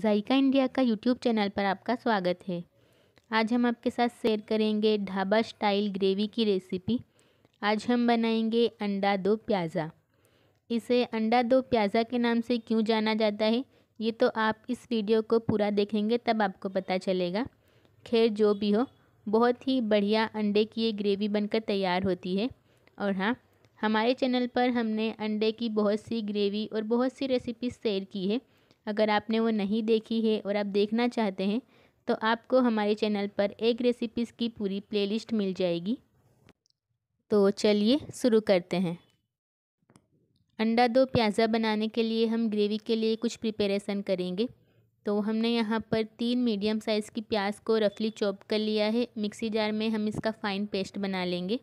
जायका India का YouTube channel पर आपका स्वागत है आज हम आपके साथ शेयर करेंगे ढाबा स्टाइल ग्रेवी की रेसिपी आज हम बनाएंगे अंडा दो प्याज़ा इसे अंडा दो प्याज़ा के नाम से क्यों जाना जाता है ये तो आप इस वीडियो को पूरा देखेंगे तब आपको पता चलेगा खैर जो भी हो बहुत ही बढ़िया अंडे की ये ग्रेवी बनकर तैयार होती है और हाँ हमारे चैनल पर हमने अंडे की बहुत सी ग्रेवी और बहुत सी रेसिपी शेयर की है अगर आपने वो नहीं देखी है और आप देखना चाहते हैं तो आपको हमारे चैनल पर एक रेसिपीज़ की पूरी प्लेलिस्ट मिल जाएगी तो चलिए शुरू करते हैं अंडा दो प्याज़ा बनाने के लिए हम ग्रेवी के लिए कुछ प्रिपरेशन करेंगे तो हमने यहाँ पर तीन मीडियम साइज़ की प्याज को रफली चॉप कर लिया है मिक्सी जार में हम इसका फ़ाइन पेस्ट बना लेंगे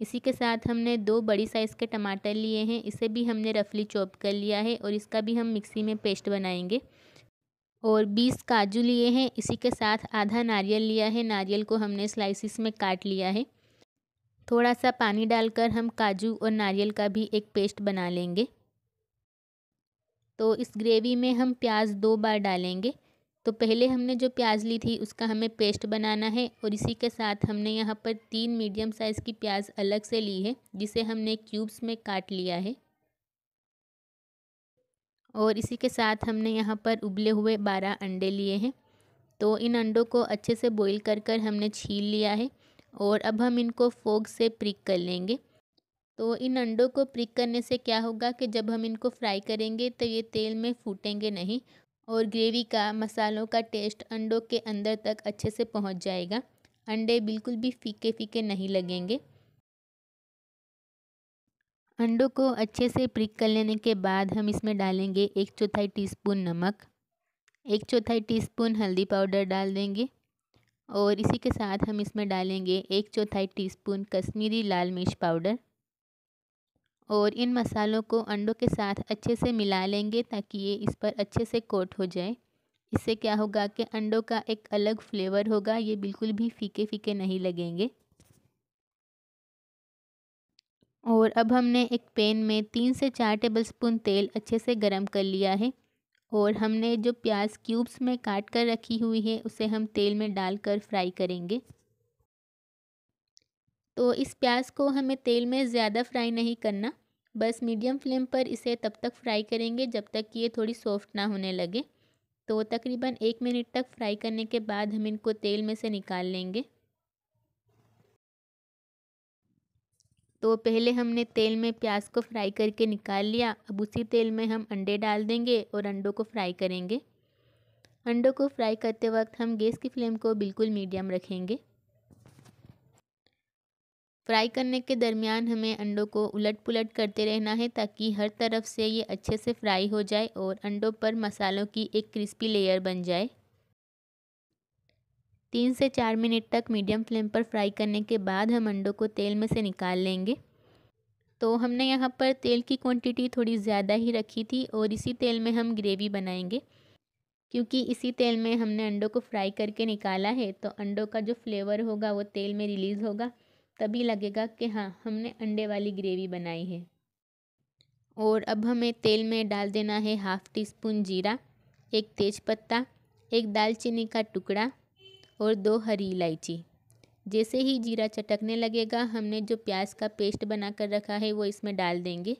इसी के साथ हमने दो बड़ी साइज़ के टमाटर लिए हैं इसे भी हमने रफली चॉप कर लिया है और इसका भी हम मिक्सी में पेस्ट बनाएंगे और 20 काजू लिए हैं इसी के साथ आधा नारियल लिया है नारियल को हमने स्लाइसिस में काट लिया है थोड़ा सा पानी डालकर हम काजू और नारियल का भी एक पेस्ट बना लेंगे तो इस ग्रेवी में हम प्याज दो बार डालेंगे तो पहले हमने जो प्याज ली थी उसका हमें पेस्ट बनाना है और इसी के साथ हमने यहाँ पर तीन मीडियम साइज़ की प्याज अलग से ली है जिसे हमने क्यूब्स में काट लिया है और इसी के साथ हमने यहाँ पर उबले हुए बारह अंडे लिए हैं तो इन अंडों को अच्छे से बॉईल कर कर हमने छील लिया है और अब हम इनको फोक से प्रिक कर लेंगे तो इन अंडों को प्रिक करने से क्या होगा कि जब हम इनको फ्राई करेंगे तो ये तेल में फूटेंगे नहीं और ग्रेवी का मसालों का टेस्ट अंडों के अंदर तक अच्छे से पहुंच जाएगा अंडे बिल्कुल भी फीके फीके नहीं लगेंगे अंडों को अच्छे से प्रिक कर लेने के बाद हम इसमें डालेंगे एक चौथाई टीस्पून नमक एक चौथाई टीस्पून हल्दी पाउडर डाल देंगे और इसी के साथ हम इसमें डालेंगे एक चौथाई टीस्पून कश्मीरी लाल मिर्च पाउडर और इन मसालों को अंडों के साथ अच्छे से मिला लेंगे ताकि ये इस पर अच्छे से कोट हो जाए इससे क्या होगा कि अंडों का एक अलग फ्लेवर होगा ये बिल्कुल भी फीके फीके नहीं लगेंगे और अब हमने एक पैन में तीन से चार टेबलस्पून तेल अच्छे से गरम कर लिया है और हमने जो प्याज क्यूब्स में काट कर रखी हुई है उसे हम तेल में डालकर फ्राई करेंगे तो इस प्याज को हमें तेल में ज़्यादा फ्राई नहीं करना बस मीडियम फ्लेम पर इसे तब तक फ्राई करेंगे जब तक कि ये थोड़ी सॉफ्ट ना होने लगे तो तकरीबन एक मिनट तक फ्राई करने के बाद हम इनको तेल में से निकाल लेंगे तो पहले हमने तेल में प्याज को फ्राई करके निकाल लिया अब उसी तेल में हम अंडे डाल देंगे और अंडों को फ्राई करेंगे अंडों को फ्राई करते वक्त हम गैस की फ्लेम को बिल्कुल मीडियम रखेंगे फ्राई करने के दरमियान हमें अंडों को उलट पुलट करते रहना है ताकि हर तरफ से ये अच्छे से फ्राई हो जाए और अंडों पर मसालों की एक क्रिस्पी लेयर बन जाए तीन से चार मिनट तक मीडियम फ्लेम पर फ्राई करने के बाद हम अंडों को तेल में से निकाल लेंगे तो हमने यहाँ पर तेल की क्वांटिटी थोड़ी ज़्यादा ही रखी थी और इसी तेल में हम ग्रेवी बनाएंगे क्योंकि इसी तेल में हमने अंडों को फ्राई करके निकाला है तो अंडों का जो फ्लेवर होगा वो तेल में रिलीज़ होगा तभी लगेगा कि हाँ हमने अंडे वाली ग्रेवी बनाई है और अब हमें तेल में डाल देना है हाफ़ टी स्पून जीरा एक तेज़पत्ता एक दालचीनी का टुकड़ा और दो हरी इलायची जैसे ही जीरा चटकने लगेगा हमने जो प्याज का पेस्ट बना कर रखा है वो इसमें डाल देंगे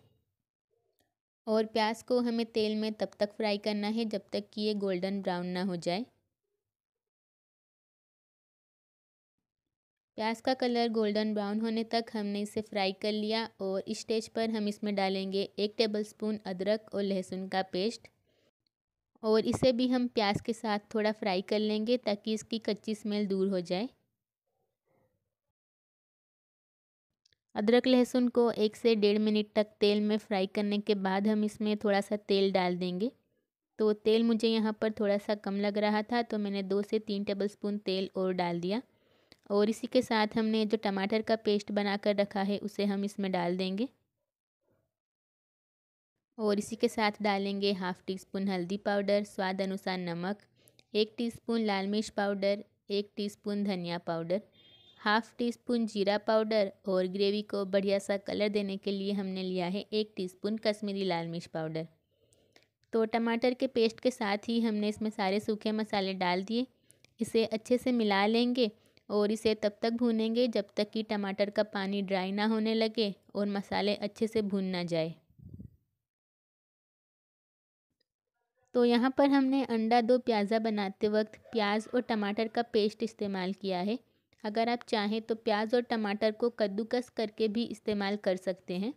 और प्याज को हमें तेल में तब तक फ्राई करना है जब तक कि ये गोल्डन ब्राउन ना हो जाए प्याज का कलर गोल्डन ब्राउन होने तक हमने इसे फ्राई कर लिया और स्टेज पर हम इसमें डालेंगे एक टेबलस्पून अदरक और लहसुन का पेस्ट और इसे भी हम प्याज के साथ थोड़ा फ्राई कर लेंगे ताकि इसकी कच्ची स्मेल दूर हो जाए अदरक लहसुन को एक से डेढ़ मिनट तक तेल में फ्राई करने के बाद हम इसमें थोड़ा सा तेल डाल देंगे तो तेल मुझे यहाँ पर थोड़ा सा कम लग रहा था तो मैंने दो से तीन टेबलस्पून तेल और डाल दिया और इसी के साथ हमने जो टमाटर का पेस्ट बना कर रखा है उसे हम इसमें डाल देंगे और इसी के साथ डालेंगे हाफ़ टी स्पून हल्दी पाउडर स्वाद अनुसार नमक एक टी स्पून लाल मिर्च पाउडर एक टी स्पून धनिया पाउडर हाफ़ टी स्पून जीरा पाउडर और ग्रेवी को बढ़िया सा कलर देने के लिए हमने लिया है एक टी स्पून कश्मीरी लाल मिर्च पाउडर तो टमाटर के पेस्ट के साथ ही हमने इसमें सारे सूखे मसाले डाल दिए इसे अच्छे से मिला लेंगे और इसे तब तक भूनेंगे जब तक कि टमाटर का पानी ड्राई ना होने लगे और मसाले अच्छे से भून ना जाए तो यहाँ पर हमने अंडा दो प्याज़ा बनाते वक्त प्याज और टमाटर का पेस्ट इस्तेमाल किया है अगर आप चाहें तो प्याज और टमाटर को कद्दूकस करके भी इस्तेमाल कर सकते हैं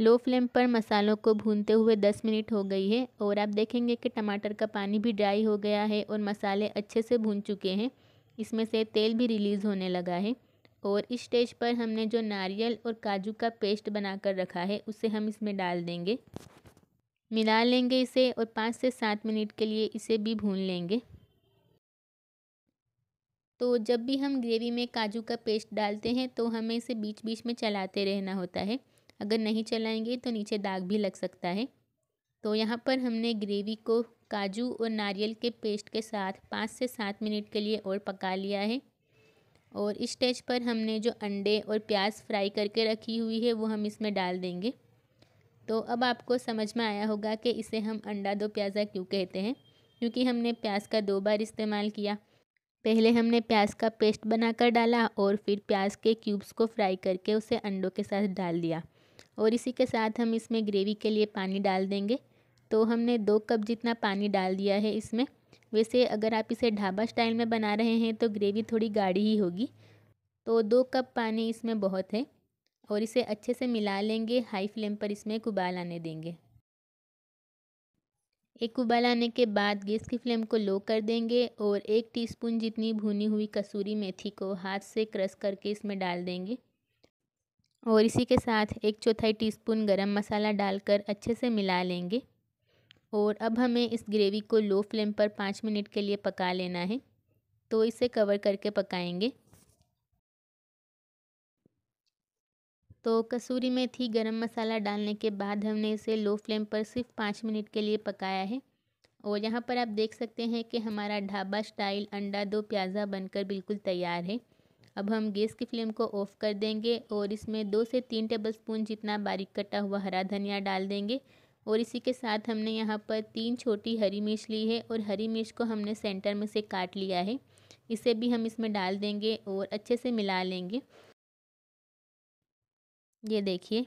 लो फ्लेम पर मसालों को भूनते हुए दस मिनट हो गई है और आप देखेंगे कि टमाटर का पानी भी ड्राई हो गया है और मसाले अच्छे से भून चुके हैं इसमें से तेल भी रिलीज़ होने लगा है और इस स्टेज पर हमने जो नारियल और काजू का पेस्ट बनाकर रखा है उसे हम इसमें डाल देंगे मिला लेंगे इसे और पाँच से सात मिनट के लिए इसे भी भून लेंगे तो जब भी हम ग्रेवी में काजू का पेस्ट डालते हैं तो हमें इसे बीच बीच में चलाते रहना होता है अगर नहीं चलाएंगे तो नीचे दाग भी लग सकता है तो यहाँ पर हमने ग्रेवी को काजू और नारियल के पेस्ट के साथ पाँच से सात मिनट के लिए और पका लिया है और इस स्टेज पर हमने जो अंडे और प्याज फ्राई करके रखी हुई है वो हम इसमें डाल देंगे तो अब आपको समझ में आया होगा कि इसे हम अंडा दो प्याज़ा क्यों कहते हैं क्योंकि हमने प्याज का दो बार इस्तेमाल किया पहले हमने प्याज का पेस्ट बनाकर डाला और फिर प्याज के क्यूब्स को फ्राई करके उसे अंडों के साथ डाल दिया और इसी के साथ हम इसमें ग्रेवी के लिए पानी डाल देंगे तो हमने दो कप जितना पानी डाल दिया है इसमें वैसे अगर आप इसे ढाबा स्टाइल में बना रहे हैं तो ग्रेवी थोड़ी गाढ़ी ही होगी तो दो कप पानी इसमें बहुत है और इसे अच्छे से मिला लेंगे हाई फ्लेम पर इसमें उबाल आने देंगे एक उबाल आने के बाद गैस की फ्लेम को लो कर देंगे और एक टीस्पून जितनी भुनी हुई कसूरी मेथी को हाथ से क्रश करके इसमें डाल देंगे और इसी के साथ एक चौथाई टीस्पून गरम मसाला डालकर अच्छे से मिला लेंगे और अब हमें इस ग्रेवी को लो फ्लेम पर पाँच मिनट के लिए पका लेना है तो इसे कवर करके पकाएंगे तो कसूरी मेथी गरम मसाला डालने के बाद हमने इसे लो फ्लेम पर सिर्फ पाँच मिनट के लिए पकाया है और यहाँ पर आप देख सकते हैं कि हमारा ढाबा स्टाइल अंडा दो प्याज़ा बनकर बिल्कुल तैयार है अब हम गैस की फ्लेम को ऑफ़ कर देंगे और इसमें दो से तीन टेबल स्पून जितना बारीक कटा हुआ हरा धनिया डाल देंगे और इसी के साथ हमने यहाँ पर तीन छोटी हरी मिर्च ली है और हरी मिर्च को हमने सेंटर में से काट लिया है इसे भी हम इसमें डाल देंगे और अच्छे से मिला लेंगे ये देखिए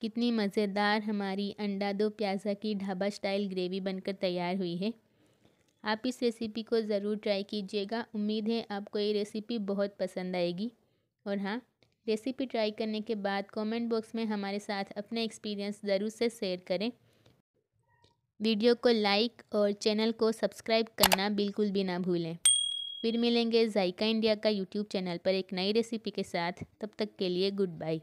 कितनी मज़ेदार हमारी अंडा दो प्याज़ा की ढाबा स्टाइल ग्रेवी बनकर तैयार हुई है आप इस रेसिपी को ज़रूर ट्राई कीजिएगा उम्मीद है आपको ये रेसिपी बहुत पसंद आएगी और हाँ रेसिपी ट्राई करने के बाद कमेंट बॉक्स में हमारे साथ अपना एक्सपीरियंस ज़रूर से शेयर करें वीडियो को लाइक और चैनल को सब्सक्राइब करना बिल्कुल भी ना भूलें फिर मिलेंगे जायका इंडिया का यूट्यूब चैनल पर एक नई रेसिपी के साथ तब तक के लिए गुड बाई